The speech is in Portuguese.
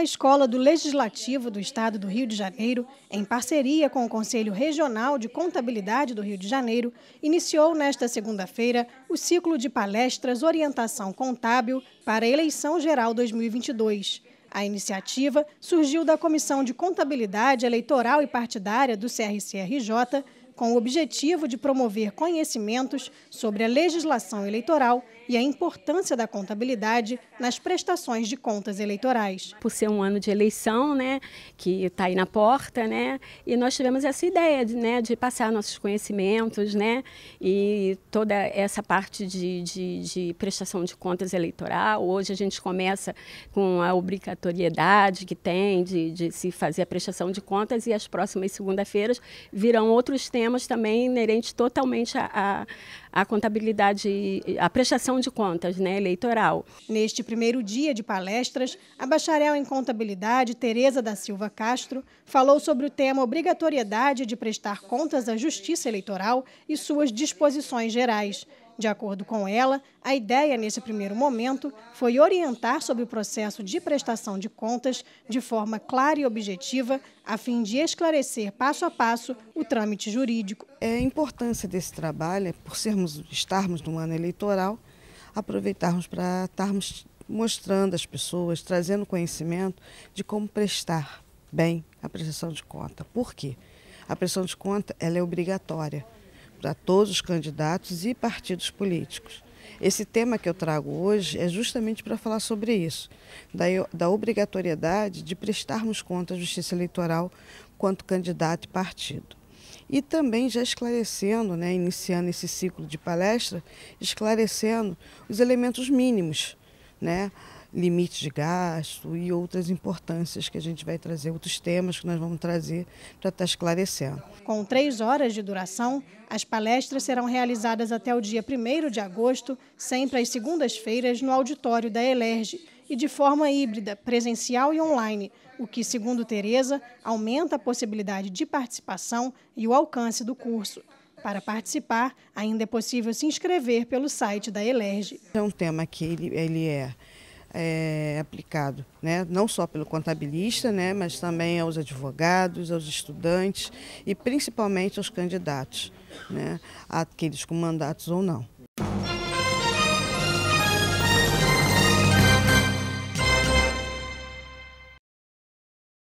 a Escola do Legislativo do Estado do Rio de Janeiro, em parceria com o Conselho Regional de Contabilidade do Rio de Janeiro, iniciou nesta segunda-feira o ciclo de palestras Orientação Contábil para a Eleição Geral 2022. A iniciativa surgiu da Comissão de Contabilidade Eleitoral e Partidária do CRCRJ, com o objetivo de promover conhecimentos sobre a legislação eleitoral e a importância da contabilidade nas prestações de contas eleitorais. Por ser um ano de eleição, né, que está aí na porta, né, e nós tivemos essa ideia de, né, de passar nossos conhecimentos, né, e toda essa parte de, de, de prestação de contas eleitoral. Hoje a gente começa com a obrigatoriedade que tem de, de se fazer a prestação de contas e as próximas segunda-feiras virão outros temas problemas também inerentes totalmente à, à, contabilidade, à prestação de contas né, eleitoral. Neste primeiro dia de palestras, a bacharel em contabilidade, Tereza da Silva Castro, falou sobre o tema obrigatoriedade de prestar contas à Justiça Eleitoral e suas disposições gerais. De acordo com ela, a ideia nesse primeiro momento foi orientar sobre o processo de prestação de contas de forma clara e objetiva, a fim de esclarecer passo a passo o trâmite jurídico. É a importância desse trabalho, é por sermos estarmos no ano eleitoral, aproveitarmos para estarmos mostrando às pessoas, trazendo conhecimento de como prestar bem a prestação de conta. Por quê? A prestação de conta ela é obrigatória a todos os candidatos e partidos políticos. Esse tema que eu trago hoje é justamente para falar sobre isso, da, da obrigatoriedade de prestarmos conta à Justiça Eleitoral quanto candidato e partido. E também já esclarecendo, né, iniciando esse ciclo de palestra, esclarecendo os elementos mínimos, né, limite de gasto e outras importâncias que a gente vai trazer, outros temas que nós vamos trazer para estar tá esclarecendo. Com três horas de duração, as palestras serão realizadas até o dia 1 de agosto, sempre às segundas-feiras, no auditório da Elerge e de forma híbrida, presencial e online, o que, segundo Tereza, aumenta a possibilidade de participação e o alcance do curso. Para participar, ainda é possível se inscrever pelo site da Elerge. É então, um tema que ele, ele é é, aplicado, né? não só pelo contabilista, né? mas também aos advogados, aos estudantes e principalmente aos candidatos, né? aqueles com mandatos ou não.